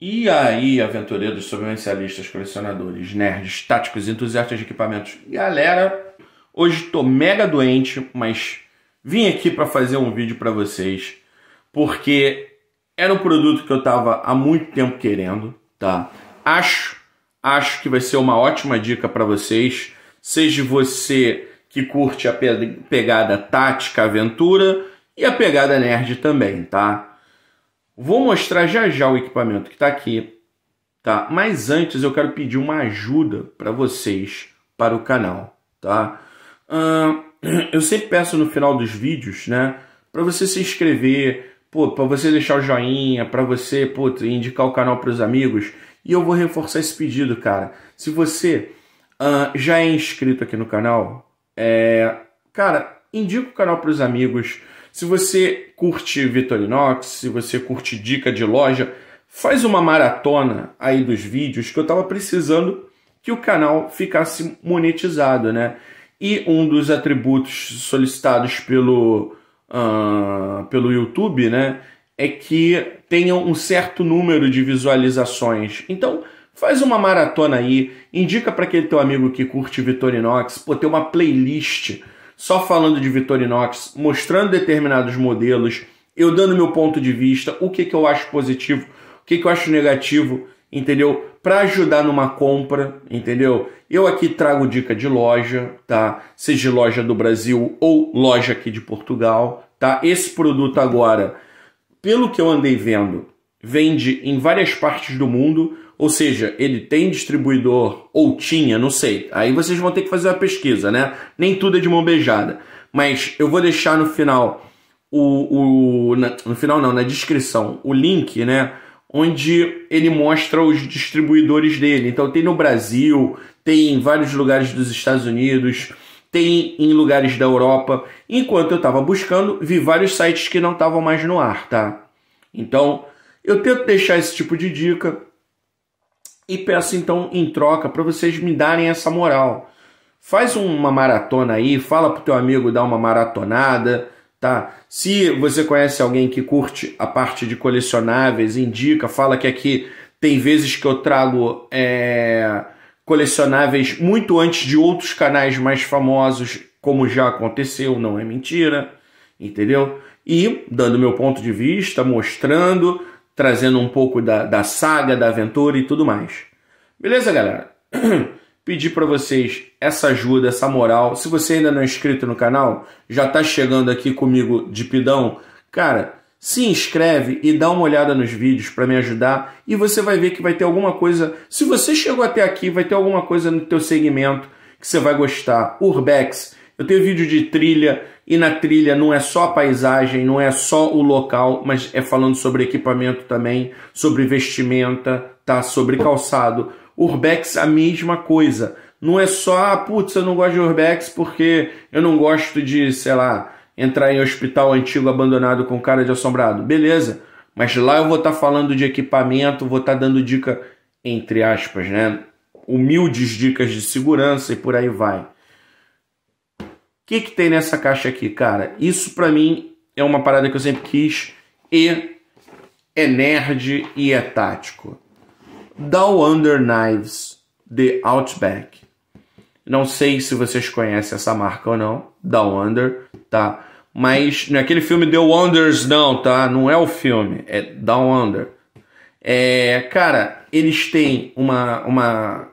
E aí, aventureiros, sobrevivencialistas, colecionadores, nerds, táticos, entusiastas de equipamentos. Galera, hoje tô mega doente, mas vim aqui para fazer um vídeo para vocês, porque era um produto que eu tava há muito tempo querendo, tá? Acho, acho que vai ser uma ótima dica para vocês, seja você que curte a pegada tática, aventura e a pegada nerd também, tá? Vou mostrar já já o equipamento que está aqui, tá? Mas antes eu quero pedir uma ajuda para vocês para o canal, tá? Uh, eu sempre peço no final dos vídeos, né? Para você se inscrever, para você deixar o joinha, para você pô, indicar o canal para os amigos. E eu vou reforçar esse pedido, cara. Se você uh, já é inscrito aqui no canal, é, cara, indica o canal para os amigos. Se você curte Vitorinox, se você curte dica de loja, faz uma maratona aí dos vídeos que eu estava precisando que o canal ficasse monetizado, né? E um dos atributos solicitados pelo, uh, pelo YouTube, né? É que tenha um certo número de visualizações. Então, faz uma maratona aí, indica para aquele teu amigo que curte Vitorinox, pô, tem uma playlist só falando de Vitorinox, mostrando determinados modelos, eu dando meu ponto de vista, o que, que eu acho positivo, o que, que eu acho negativo, entendeu? Para ajudar numa compra, entendeu? Eu aqui trago dica de loja, tá? Seja loja do Brasil ou loja aqui de Portugal, tá? Esse produto agora, pelo que eu andei vendo, vende em várias partes do mundo. Ou seja, ele tem distribuidor ou tinha, não sei. Aí vocês vão ter que fazer uma pesquisa, né? Nem tudo é de mão beijada. Mas eu vou deixar no final o, o na, no final não, na descrição, o link, né, onde ele mostra os distribuidores dele. Então tem no Brasil, tem em vários lugares dos Estados Unidos, tem em lugares da Europa. Enquanto eu estava buscando, vi vários sites que não estavam mais no ar, tá? Então, eu tento deixar esse tipo de dica e peço então em troca para vocês me darem essa moral. Faz uma maratona aí, fala pro teu amigo dar uma maratonada, tá? Se você conhece alguém que curte a parte de colecionáveis, indica, fala que aqui tem vezes que eu trago é, colecionáveis muito antes de outros canais mais famosos, como já aconteceu, não é mentira, entendeu? E dando meu ponto de vista, mostrando, trazendo um pouco da, da saga, da aventura e tudo mais. Beleza, galera? Pedir para vocês essa ajuda, essa moral. Se você ainda não é inscrito no canal, já está chegando aqui comigo de pidão, cara, se inscreve e dá uma olhada nos vídeos para me ajudar e você vai ver que vai ter alguma coisa. Se você chegou até aqui, vai ter alguma coisa no teu segmento que você vai gostar. Urbex, eu tenho vídeo de trilha e na trilha não é só a paisagem, não é só o local, mas é falando sobre equipamento também, sobre vestimenta, tá? Sobre calçado. Urbex a mesma coisa. Não é só, ah, putz, eu não gosto de urbex porque eu não gosto de, sei lá, entrar em hospital antigo abandonado com cara de assombrado. Beleza, mas lá eu vou estar tá falando de equipamento, vou estar tá dando dica, entre aspas, né? Humildes dicas de segurança e por aí vai que, que tem nessa caixa aqui, cara? Isso para mim é uma parada que eu sempre quis e é nerd e é tático. Down Under Knives, The Outback. Não sei se vocês conhecem essa marca ou não, Down Under, tá? Mas naquele é filme The Wonders não, tá? Não é o filme, é Down Under. É, cara, eles têm uma, uma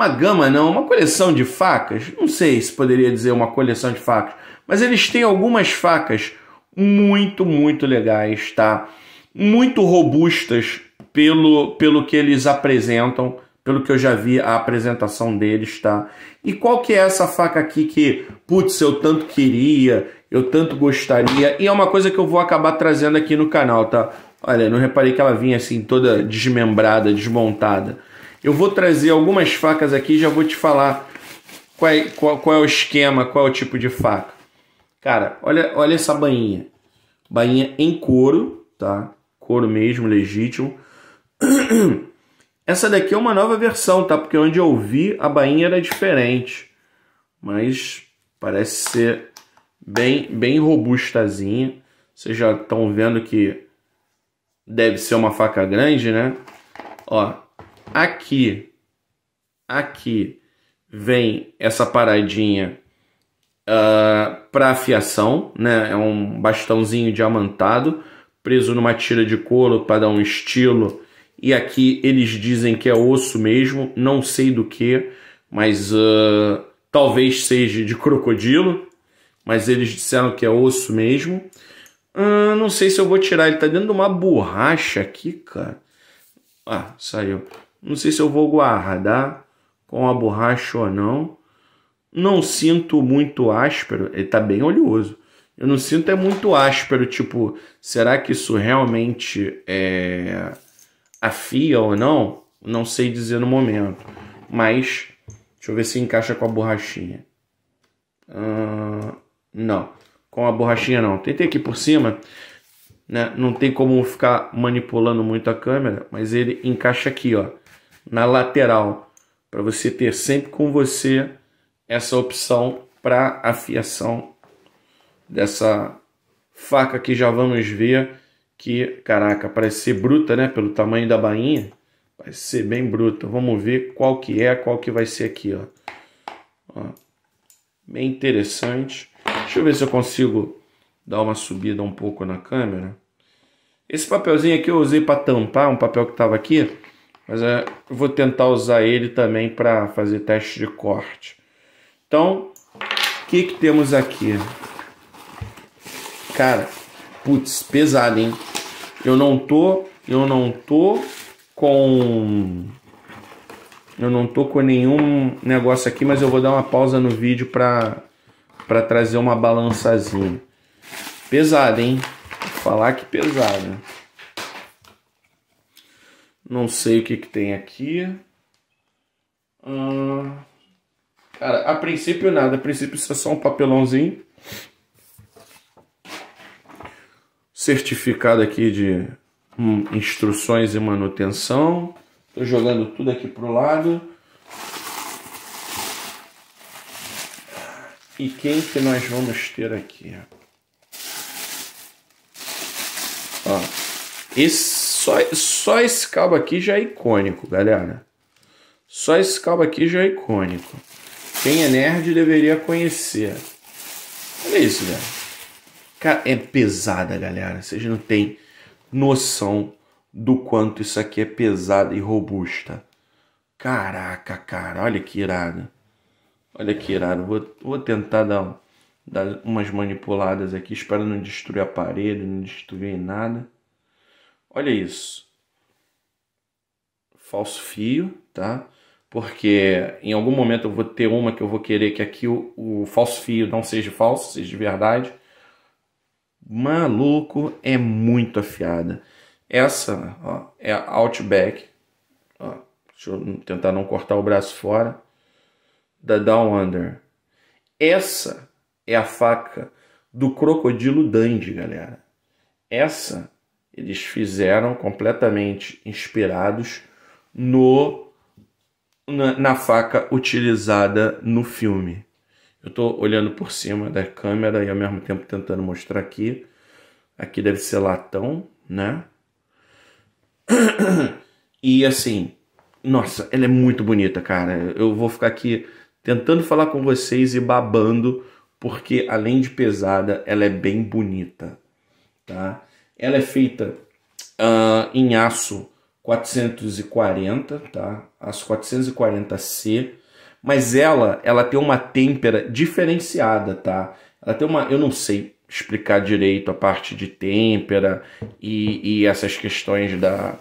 uma gama não, uma coleção de facas. Não sei se poderia dizer uma coleção de facas, mas eles têm algumas facas muito, muito legais, tá? Muito robustas pelo, pelo que eles apresentam, pelo que eu já vi a apresentação deles, tá? E qual que é essa faca aqui que, putz, eu tanto queria, eu tanto gostaria, e é uma coisa que eu vou acabar trazendo aqui no canal, tá? Olha, não reparei que ela vinha assim toda desmembrada, desmontada. Eu vou trazer algumas facas aqui e já vou te falar qual é, qual, qual é o esquema, qual é o tipo de faca. Cara, olha, olha essa bainha. Bainha em couro, tá? Couro mesmo, legítimo. Essa daqui é uma nova versão, tá? Porque onde eu vi, a bainha era diferente. Mas parece ser bem, bem robustazinha. Vocês já estão vendo que deve ser uma faca grande, né? Ó, Aqui, aqui vem essa paradinha uh, ah, para afiação, né? É um bastãozinho diamantado preso numa tira de couro para dar um estilo. E aqui eles dizem que é osso mesmo, não sei do que, mas uh, talvez seja de crocodilo. Mas eles disseram que é osso mesmo. Uh, não sei se eu vou tirar, ele tá dentro de uma borracha aqui, cara. Ah, saiu. Não sei se eu vou guardar com a borracha ou não. Não sinto muito áspero. Ele tá bem oleoso. Eu não sinto é muito áspero, tipo, será que isso realmente é afia ou não? Não sei dizer no momento. Mas, deixa eu ver se encaixa com a borrachinha. Uh, não, com a borrachinha não. Tentei aqui por cima, né? Não tem como ficar manipulando muito a câmera, mas ele encaixa aqui, ó na lateral, para você ter sempre com você essa opção para afiação dessa faca que já vamos ver que, caraca, parece ser bruta, né, pelo tamanho da bainha, vai ser bem bruta. Vamos ver qual que é, qual que vai ser aqui, ó. ó. Bem interessante. Deixa eu ver se eu consigo dar uma subida um pouco na câmera. Esse papelzinho aqui eu usei para tampar um papel que estava aqui mas é, eu vou tentar usar ele também para fazer teste de corte. Então, o que, que temos aqui? Cara, putz, pesado, hein? Eu não tô, eu não tô com eu não tô com nenhum negócio aqui, mas eu vou dar uma pausa no vídeo para para trazer uma balançazinha. Pesado, hein? Vou falar que pesado. Não sei o que, que tem aqui. Ah, cara, a princípio nada. A princípio isso é só um papelãozinho. Certificado aqui de hum, instruções e manutenção. Estou jogando tudo aqui pro lado. E quem que nós vamos ter aqui? Ó, esse só, só esse cabo aqui já é icônico, galera. Só esse cabo aqui já é icônico. Quem é nerd deveria conhecer. Olha isso, velho. Cara, é pesada, galera. Vocês não têm noção do quanto isso aqui é pesada e robusta. Caraca, cara. Olha que irado. Olha que irado. Vou, vou tentar dar um dar umas manipuladas aqui. Espero não destruir a parede, não destruir nada. Olha isso. Falso fio, tá? Porque em algum momento eu vou ter uma que eu vou querer que aqui o, o falso fio não seja falso, seja de verdade. Maluco, é muito afiada. Essa ó, é a Outback. Ó, deixa eu tentar não cortar o braço fora. Da Down Under. Essa é a faca do crocodilo Dandy, galera. Essa eles fizeram completamente inspirados no na, na faca utilizada no filme. Eu estou olhando por cima da câmera e ao mesmo tempo tentando mostrar aqui. Aqui deve ser latão, né? E assim, nossa, ela é muito bonita, cara. Eu vou ficar aqui tentando falar com vocês e babando, porque além de pesada, ela é bem bonita, tá? Ela é feita uh, em aço 440, tá? Aço 440C, mas ela, ela tem uma têmpera diferenciada, tá? Ela tem uma, eu não sei explicar direito a parte de têmpera e, e essas questões da,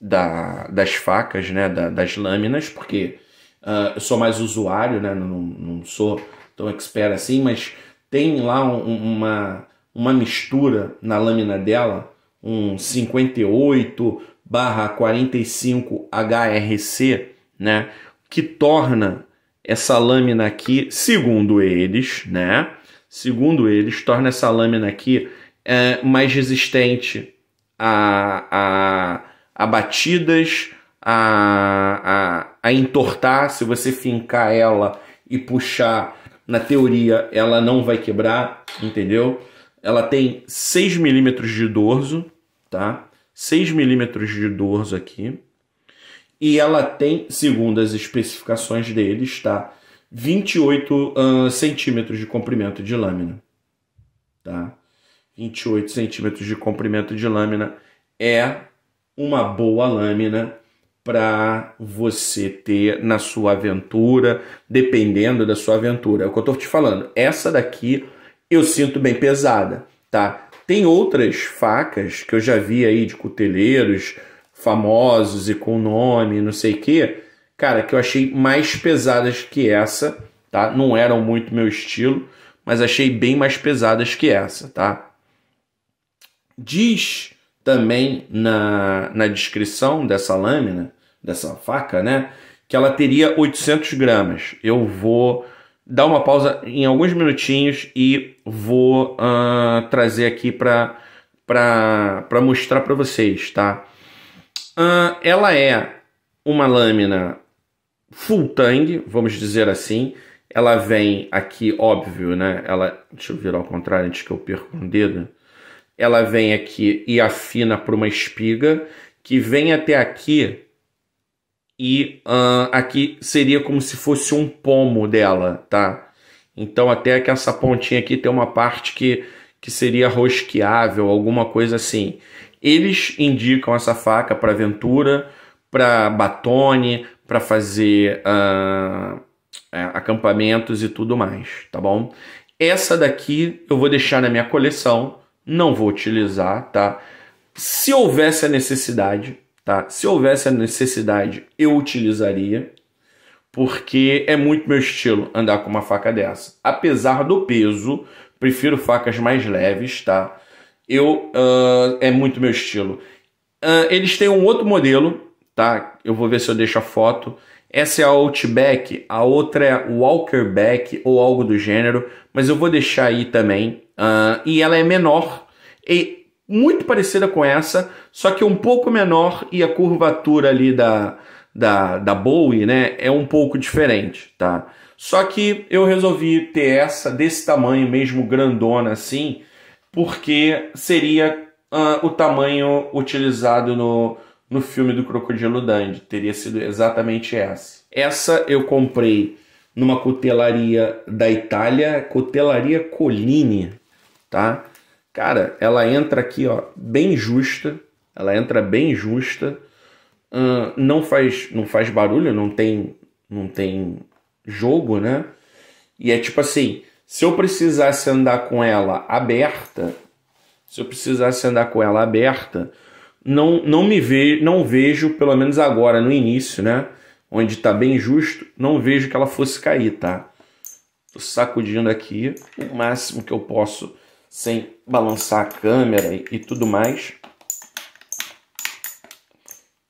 da, das facas, né, da, das lâminas, porque uh, eu sou mais usuário, né, não, não sou tão expert assim, mas tem lá um, uma uma mistura na lâmina dela, um 58 barra 45 HRC, né, que torna essa lâmina aqui, segundo eles, né, segundo eles, torna essa lâmina aqui é, mais resistente a, a, a batidas, a, a, a entortar, se você fincar ela e puxar, na teoria ela não vai quebrar, entendeu? Ela tem 6 milímetros de dorso, tá? 6 milímetros de dorso aqui. E ela tem, segundo as especificações dele, está 28 uh, centímetros de comprimento de lâmina. Tá? 28 centímetros de comprimento de lâmina é uma boa lâmina para você ter na sua aventura, dependendo da sua aventura. É o que eu estou te falando. Essa daqui eu sinto bem pesada, tá? Tem outras facas que eu já vi aí de cuteleiros famosos e com nome, não sei o quê, cara, que eu achei mais pesadas que essa, tá? Não eram muito meu estilo, mas achei bem mais pesadas que essa, tá? Diz também na, na descrição dessa lâmina, dessa faca, né? Que ela teria 800 gramas. Eu vou dar uma pausa em alguns minutinhos e vou uh, trazer aqui para mostrar para vocês, tá? Uh, ela é uma lâmina full tang, vamos dizer assim. Ela vem aqui, óbvio, né? Ela, deixa eu virar ao contrário antes que eu perca um dedo. Ela vem aqui e afina para uma espiga que vem até aqui e uh, aqui seria como se fosse um pomo dela, tá? Então até que essa pontinha aqui tem uma parte que, que seria rosqueável, alguma coisa assim. Eles indicam essa faca para aventura, para batone, para fazer uh, acampamentos e tudo mais, tá bom? Essa daqui eu vou deixar na minha coleção, não vou utilizar, tá? Se houvesse a necessidade, Tá? Se houvesse a necessidade, eu utilizaria, porque é muito meu estilo andar com uma faca dessa. Apesar do peso, prefiro facas mais leves, tá? Eu uh, é muito meu estilo. Uh, eles têm um outro modelo, tá? Eu vou ver se eu deixo a foto. Essa é a Outback, a outra é Walkerback ou algo do gênero, mas eu vou deixar aí também. Uh, e ela é menor e muito parecida com essa, só que um pouco menor e a curvatura ali da, da, da Bowie, né, é um pouco diferente, tá? Só que eu resolvi ter essa desse tamanho mesmo, grandona assim, porque seria uh, o tamanho utilizado no, no filme do Crocodilo Dandy, teria sido exatamente essa. Essa eu comprei numa cutelaria da Itália, cutelaria Colline, tá? Cara, ela entra aqui, ó, bem justa. Ela entra bem justa. não faz não faz barulho, não tem não tem jogo, né? E é tipo assim, se eu precisasse andar com ela aberta, se eu precisasse andar com ela aberta, não não me ve, não vejo, pelo menos agora no início, né, onde tá bem justo, não vejo que ela fosse cair, tá? Tô sacudindo aqui o máximo que eu posso sem balançar a câmera e, e tudo mais.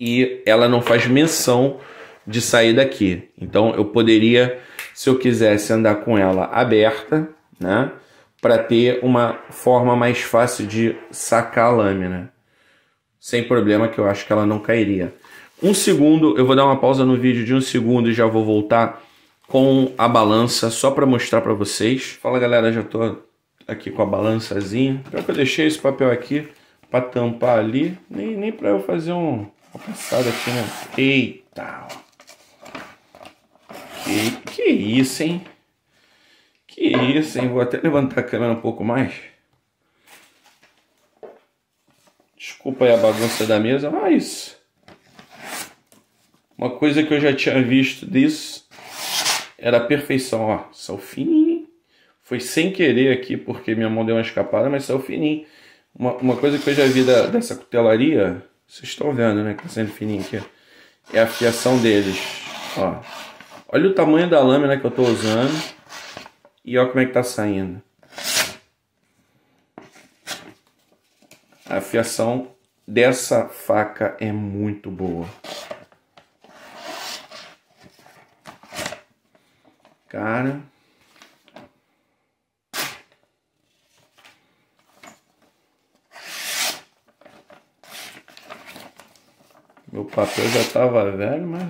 E ela não faz menção de sair daqui. Então eu poderia, se eu quisesse andar com ela aberta, né, para ter uma forma mais fácil de sacar a lâmina. Sem problema que eu acho que ela não cairia. Um segundo, eu vou dar uma pausa no vídeo de um segundo e já vou voltar com a balança só para mostrar para vocês. Fala galera, já tô aqui com a balançazinha. Pior que eu deixei esse papel aqui para tampar ali, nem, nem para eu fazer um, uma passada aqui, né? Eita! Que, que isso, hein? Que isso, hein? Vou até levantar a câmera um pouco mais. Desculpa aí a bagunça da mesa, mas... Uma coisa que eu já tinha visto disso era a perfeição, ó. Salfinho foi sem querer aqui, porque minha mão deu uma escapada, mas saiu fininho. Uma, uma coisa que eu já vi da, dessa cutelaria, vocês estão vendo, né? Que tá sendo fininho aqui. É a fiação deles. Ó. Olha o tamanho da lâmina que eu tô usando. E olha como é que tá saindo. A fiação dessa faca é muito boa. Cara, Meu papel já estava velho, mas.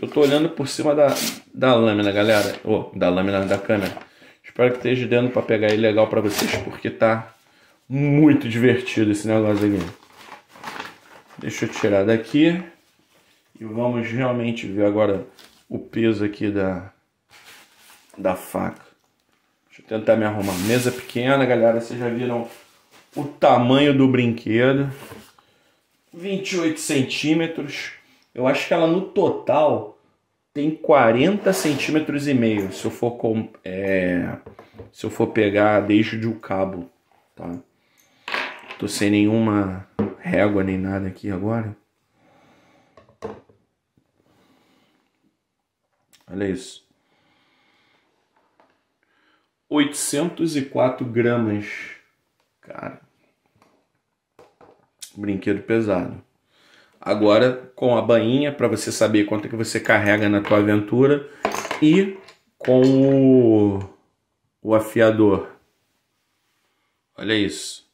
Eu tô olhando por cima da, da lâmina, galera. Ou oh, da lâmina da câmera. Espero que esteja dando para pegar ele legal para vocês, porque tá muito divertido esse negócio aqui. Deixa eu tirar daqui. E vamos realmente ver agora o peso aqui da, da faca. Deixa eu tentar me arrumar. Mesa pequena, galera. Vocês já viram o tamanho do brinquedo, 28 centímetros. Eu acho que ela no total tem 40 centímetros e meio, se eu for com, é, se eu for pegar desde o cabo, tá? Tô sem nenhuma régua nem nada aqui agora. Olha isso. 804 gramas Cara. Brinquedo pesado. Agora com a bainha para você saber quanto que você carrega na tua aventura e com o, o afiador. Olha isso.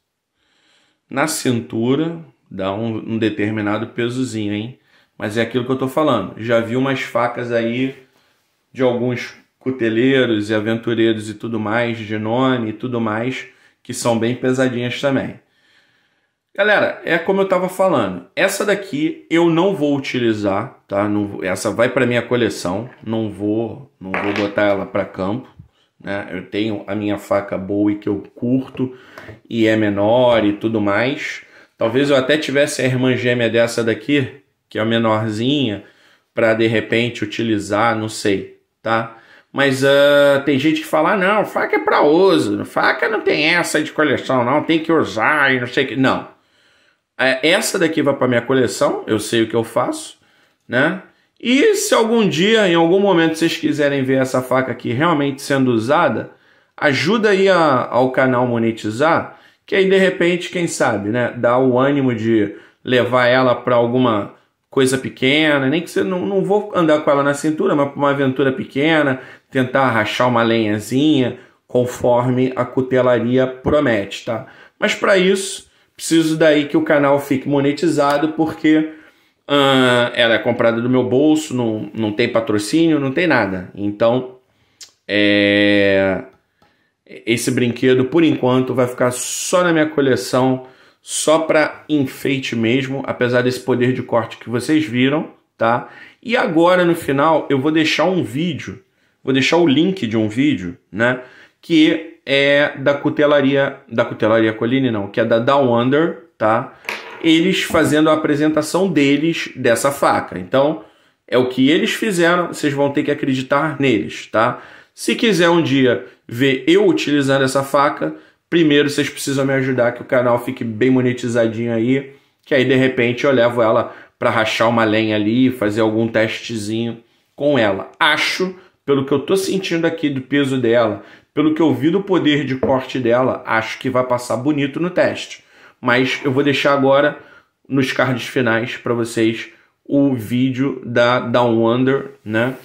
Na cintura dá um, um determinado pesozinho, hein? Mas é aquilo que eu tô falando. Já vi umas facas aí de alguns cuteleiros e aventureiros e tudo mais, de nome e tudo mais, que são bem pesadinhas também. Galera, é como eu estava falando, essa daqui eu não vou utilizar, tá? Não, essa vai para minha coleção, não vou, não vou botar ela para campo, né? Eu tenho a minha faca Bowie que eu curto e é menor e tudo mais. Talvez eu até tivesse a irmã gêmea dessa daqui, que é a menorzinha, para de repente utilizar, não sei, tá? Mas uh, tem gente que fala: ah, não, faca é para uso, faca não tem essa de coleção, não, tem que usar e não sei o que. Não. É, essa daqui vai para minha coleção, eu sei o que eu faço, né? E se algum dia, em algum momento, vocês quiserem ver essa faca aqui realmente sendo usada, ajuda aí a, ao canal monetizar, que aí de repente, quem sabe, né? Dá o ânimo de levar ela para alguma coisa pequena, nem que você não, não vou andar com ela na cintura, mas para uma aventura pequena, tentar rachar uma lenhazinha, conforme a cutelaria promete, tá? Mas para isso, preciso daí que o canal fique monetizado, porque uh, ela é comprada do meu bolso, não, não tem patrocínio, não tem nada. Então, é, esse brinquedo, por enquanto, vai ficar só na minha coleção só para enfeite mesmo, apesar desse poder de corte que vocês viram, tá? E agora no final eu vou deixar um vídeo, vou deixar o link de um vídeo, né? Que é da cutelaria, da cutelaria Colline não, que é da Down Under, tá? Eles fazendo a apresentação deles dessa faca. Então é o que eles fizeram, vocês vão ter que acreditar neles, tá? Se quiser um dia ver eu utilizando essa faca, Primeiro, vocês precisam me ajudar que o canal fique bem monetizadinho aí, que aí de repente eu levo ela para rachar uma lenha ali, fazer algum testezinho com ela. Acho, pelo que eu tô sentindo aqui do peso dela, pelo que eu vi do poder de corte dela, acho que vai passar bonito no teste. Mas eu vou deixar agora nos cards finais para vocês o vídeo da Down Under, né?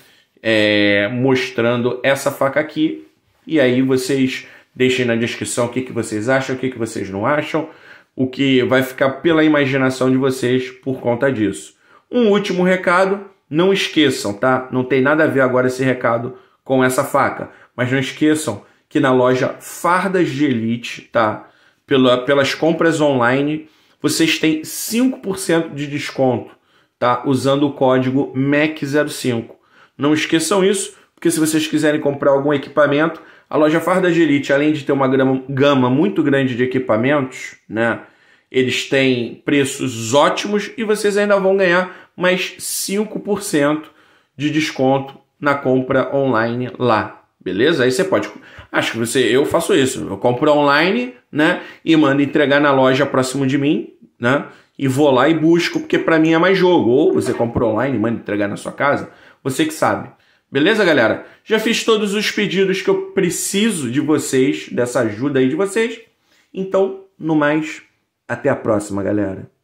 É, mostrando essa faca aqui. E aí vocês Deixem na descrição o que, que vocês acham, o que, que vocês não acham, o que vai ficar pela imaginação de vocês por conta disso. Um último recado, não esqueçam, tá? Não tem nada a ver agora esse recado com essa faca, mas não esqueçam que na loja Fardas de Elite, tá? Pela, pelas compras online, vocês têm 5% de desconto, tá? Usando o código MEC05. Não esqueçam isso, porque se vocês quiserem comprar algum equipamento, a loja Farda de Elite, além de ter uma gama muito grande de equipamentos, né? Eles têm preços ótimos e vocês ainda vão ganhar mais 5% de desconto na compra online lá. Beleza? Aí você pode. Acho que você, eu faço isso. Eu compro online, né? E mando entregar na loja próximo de mim, né? E vou lá e busco, porque para mim é mais jogo. Ou você compra online, manda entregar na sua casa, você que sabe. Beleza, galera? Já fiz todos os pedidos que eu preciso de vocês, dessa ajuda aí de vocês. Então, no mais, até a próxima, galera.